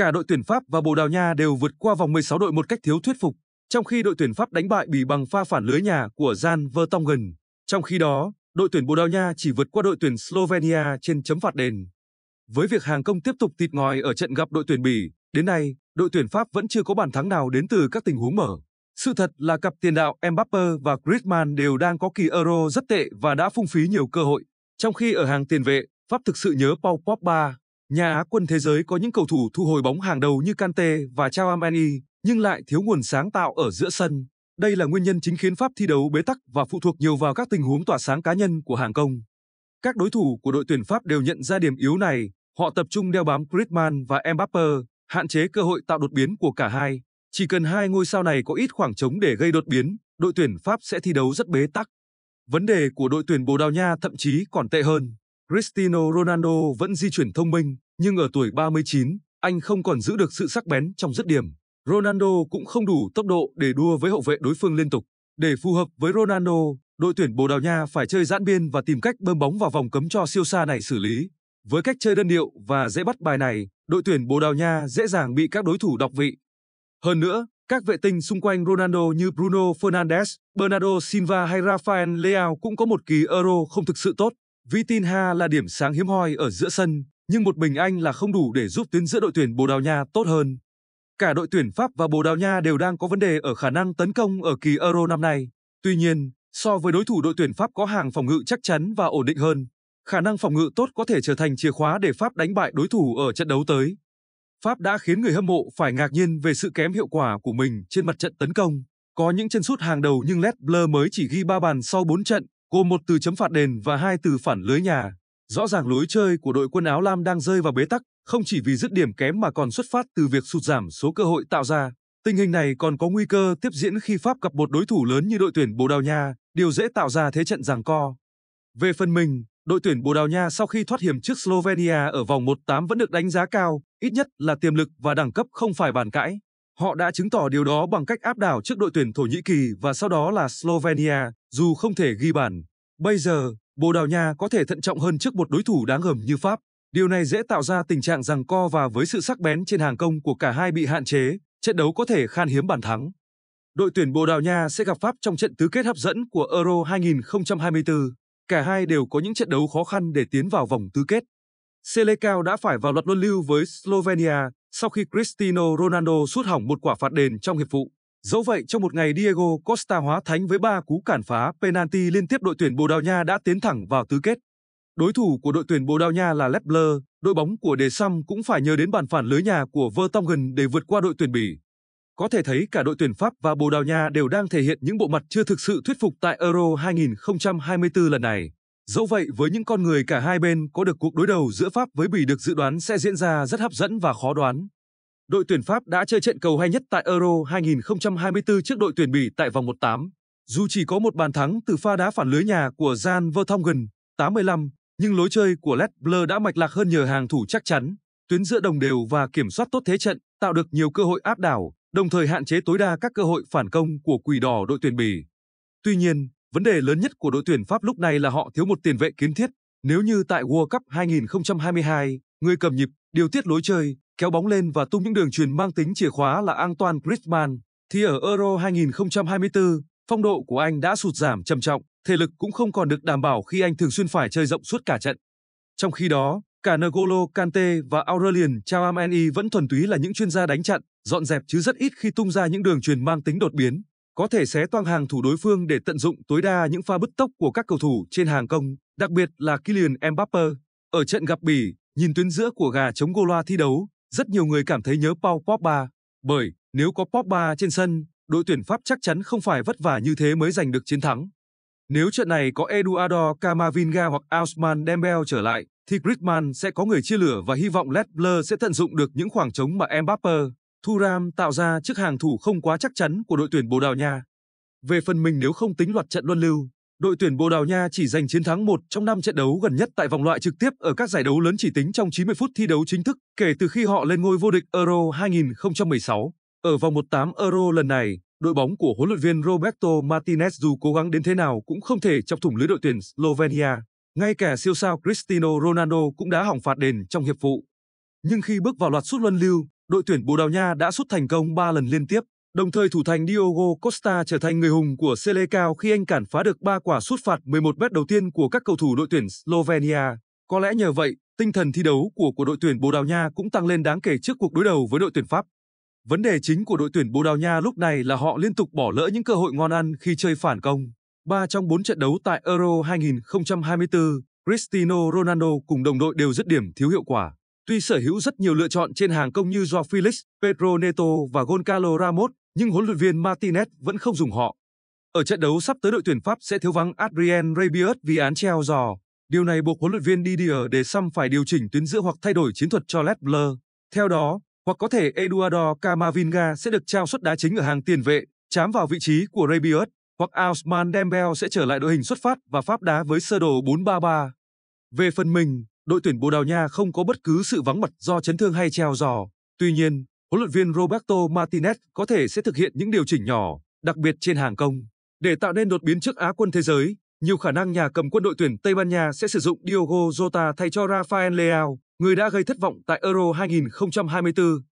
Cả đội tuyển Pháp và Bồ Đào Nha đều vượt qua vòng 16 đội một cách thiếu thuyết phục, trong khi đội tuyển Pháp đánh bại Bỉ bằng pha phản lưới nhà của Jan Vertonghen. Trong khi đó, đội tuyển Bồ Đào Nha chỉ vượt qua đội tuyển Slovenia trên chấm phạt đền. Với việc hàng công tiếp tục tịt ngòi ở trận gặp đội tuyển Bỉ, đến nay, đội tuyển Pháp vẫn chưa có bàn thắng nào đến từ các tình huống mở. Sự thật là cặp tiền đạo Mbappe và Griezmann đều đang có kỳ Euro rất tệ và đã phung phí nhiều cơ hội, trong khi ở hàng tiền vệ, Pháp thực sự nhớ Paul Pogba Nhà Á quân thế giới có những cầu thủ thu hồi bóng hàng đầu như Kante và Chouameni, nhưng lại thiếu nguồn sáng tạo ở giữa sân. Đây là nguyên nhân chính khiến Pháp thi đấu bế tắc và phụ thuộc nhiều vào các tình huống tỏa sáng cá nhân của hàng công. Các đối thủ của đội tuyển Pháp đều nhận ra điểm yếu này, họ tập trung đeo bám Griezmann và Mbappe, hạn chế cơ hội tạo đột biến của cả hai. Chỉ cần hai ngôi sao này có ít khoảng trống để gây đột biến, đội tuyển Pháp sẽ thi đấu rất bế tắc. Vấn đề của đội tuyển Bồ Đào Nha thậm chí còn tệ hơn. Cristiano Ronaldo vẫn di chuyển thông minh, nhưng ở tuổi 39, anh không còn giữ được sự sắc bén trong dứt điểm. Ronaldo cũng không đủ tốc độ để đua với hậu vệ đối phương liên tục. Để phù hợp với Ronaldo, đội tuyển Bồ Đào Nha phải chơi giãn biên và tìm cách bơm bóng vào vòng cấm cho siêu xa này xử lý. Với cách chơi đơn điệu và dễ bắt bài này, đội tuyển Bồ Đào Nha dễ dàng bị các đối thủ đọc vị. Hơn nữa, các vệ tinh xung quanh Ronaldo như Bruno Fernandes, Bernardo Silva hay Rafael Leao cũng có một kỳ Euro không thực sự tốt. Vitinha là điểm sáng hiếm hoi ở giữa sân, nhưng một mình anh là không đủ để giúp tuyến giữa đội tuyển Bồ Đào Nha tốt hơn. Cả đội tuyển Pháp và Bồ Đào Nha đều đang có vấn đề ở khả năng tấn công ở kỳ Euro năm nay. Tuy nhiên, so với đối thủ đội tuyển Pháp có hàng phòng ngự chắc chắn và ổn định hơn, khả năng phòng ngự tốt có thể trở thành chìa khóa để Pháp đánh bại đối thủ ở trận đấu tới. Pháp đã khiến người hâm mộ phải ngạc nhiên về sự kém hiệu quả của mình trên mặt trận tấn công. Có những chân sút hàng đầu nhưng Led Blur mới chỉ ghi 3 bàn sau 4 trận, gồm một từ chấm phạt đền và hai từ phản lưới nhà. Rõ ràng lối chơi của đội quân áo lam đang rơi vào bế tắc, không chỉ vì dứt điểm kém mà còn xuất phát từ việc sụt giảm số cơ hội tạo ra. Tình hình này còn có nguy cơ tiếp diễn khi Pháp gặp một đối thủ lớn như đội tuyển Bồ Đào Nha, điều dễ tạo ra thế trận giằng co. Về phần mình, đội tuyển Bồ Đào Nha sau khi thoát hiểm trước Slovenia ở vòng 1-8 vẫn được đánh giá cao, ít nhất là tiềm lực và đẳng cấp không phải bàn cãi. Họ đã chứng tỏ điều đó bằng cách áp đảo trước đội tuyển Thổ Nhĩ Kỳ và sau đó là Slovenia, dù không thể ghi bàn. Bây giờ, Bồ Đào Nha có thể thận trọng hơn trước một đối thủ đáng gờm như Pháp. Điều này dễ tạo ra tình trạng rằng co và với sự sắc bén trên hàng công của cả hai bị hạn chế, trận đấu có thể khan hiếm bàn thắng. Đội tuyển Bồ Đào Nha sẽ gặp Pháp trong trận tứ kết hấp dẫn của Euro 2024. Cả hai đều có những trận đấu khó khăn để tiến vào vòng tứ kết. Selecao đã phải vào loạt luân lưu với Slovenia sau khi Cristiano Ronaldo sút hỏng một quả phạt đền trong hiệp phụ. Dẫu vậy, trong một ngày Diego Costa hóa thánh với ba cú cản phá penalty liên tiếp đội tuyển Bồ Đào Nha đã tiến thẳng vào tứ kết. Đối thủ của đội tuyển Bồ Đào Nha là Leicester, đội bóng của De Sam cũng phải nhờ đến bàn phản lưới nhà của Vertonghen để vượt qua đội tuyển Bỉ. Có thể thấy cả đội tuyển Pháp và Bồ Đào Nha đều đang thể hiện những bộ mặt chưa thực sự thuyết phục tại Euro 2024 lần này. Dẫu vậy với những con người cả hai bên có được cuộc đối đầu giữa Pháp với Bỉ được dự đoán sẽ diễn ra rất hấp dẫn và khó đoán. Đội tuyển Pháp đã chơi trận cầu hay nhất tại Euro 2024 trước đội tuyển Bỉ tại vòng 1/8. Dù chỉ có một bàn thắng từ pha đá phản lưới nhà của Jan Vertonghen, 85, nhưng lối chơi của Les Bleus đã mạch lạc hơn nhờ hàng thủ chắc chắn, tuyến giữa đồng đều và kiểm soát tốt thế trận, tạo được nhiều cơ hội áp đảo, đồng thời hạn chế tối đa các cơ hội phản công của Quỷ Đỏ đội tuyển Bỉ. Tuy nhiên, Vấn đề lớn nhất của đội tuyển Pháp lúc này là họ thiếu một tiền vệ kiến thiết. Nếu như tại World Cup 2022, người cầm nhịp, điều tiết lối chơi, kéo bóng lên và tung những đường truyền mang tính chìa khóa là Antoine Griezmann, thì ở Euro 2024, phong độ của anh đã sụt giảm trầm trọng, thể lực cũng không còn được đảm bảo khi anh thường xuyên phải chơi rộng suốt cả trận. Trong khi đó, cả N'Golo Kante và Aurelien Chouameni vẫn thuần túy là những chuyên gia đánh chặn, dọn dẹp chứ rất ít khi tung ra những đường truyền mang tính đột biến có thể xé toang hàng thủ đối phương để tận dụng tối đa những pha bứt tốc của các cầu thủ trên hàng công, đặc biệt là Kylian Mbappe. Ở trận gặp Bỉ, nhìn tuyến giữa của gà chống Goloa thi đấu, rất nhiều người cảm thấy nhớ Paul Pogba, bởi nếu có Pogba trên sân, đội tuyển Pháp chắc chắn không phải vất vả như thế mới giành được chiến thắng. Nếu trận này có Eduardo Camavinga hoặc Ousmane Dembele trở lại, thì Griezmann sẽ có người chia lửa và hy vọng Led Blur sẽ tận dụng được những khoảng trống mà Mbappe, Thuram tạo ra chiếc hàng thủ không quá chắc chắn của đội tuyển Bồ Đào Nha. Về phần mình nếu không tính loạt trận luân lưu, đội tuyển Bồ Đào Nha chỉ giành chiến thắng một trong năm trận đấu gần nhất tại vòng loại trực tiếp ở các giải đấu lớn chỉ tính trong 90 phút thi đấu chính thức kể từ khi họ lên ngôi vô địch Euro 2016. Ở vòng 18 Euro lần này, đội bóng của huấn luyện viên Roberto Martinez dù cố gắng đến thế nào cũng không thể chọc thủng lưới đội tuyển Slovenia. Ngay cả siêu sao Cristiano Ronaldo cũng đã hỏng phạt đền trong hiệp phụ. Nhưng khi bước vào loạt sút luân lưu, đội tuyển Bồ Đào Nha đã sút thành công 3 lần liên tiếp, đồng thời thủ thành Diogo Costa trở thành người hùng của Selecao khi anh cản phá được 3 quả sút phạt 11 mét đầu tiên của các cầu thủ đội tuyển Slovenia. Có lẽ nhờ vậy, tinh thần thi đấu của của đội tuyển Bồ Đào Nha cũng tăng lên đáng kể trước cuộc đối đầu với đội tuyển Pháp. Vấn đề chính của đội tuyển Bồ Đào Nha lúc này là họ liên tục bỏ lỡ những cơ hội ngon ăn khi chơi phản công. Ba trong bốn trận đấu tại Euro 2024, Cristiano Ronaldo cùng đồng đội đều dứt điểm thiếu hiệu quả. Tuy sở hữu rất nhiều lựa chọn trên hàng công như Joao Felix, Pedro Neto và Goncalo Ramos, nhưng huấn luyện viên Martinez vẫn không dùng họ. Ở trận đấu sắp tới đội tuyển Pháp sẽ thiếu vắng Adrien Rabiot vì án treo giò. Điều này buộc huấn luyện viên Didier để Deschamps phải điều chỉnh tuyến giữa hoặc thay đổi chiến thuật cho Les Bleus. Theo đó, hoặc có thể Eduardo Camavinga sẽ được trao suất đá chính ở hàng tiền vệ, chám vào vị trí của Rabiot, hoặc Ousmane Dembele sẽ trở lại đội hình xuất phát và Pháp đá với sơ đồ 4-3-3. Về phần mình, đội tuyển Bồ Đào Nha không có bất cứ sự vắng mặt do chấn thương hay treo giò. Tuy nhiên, huấn luyện viên Roberto Martinez có thể sẽ thực hiện những điều chỉnh nhỏ, đặc biệt trên hàng công. Để tạo nên đột biến trước Á quân thế giới, nhiều khả năng nhà cầm quân đội tuyển Tây Ban Nha sẽ sử dụng Diogo Jota thay cho Rafael Leao, người đã gây thất vọng tại Euro 2024.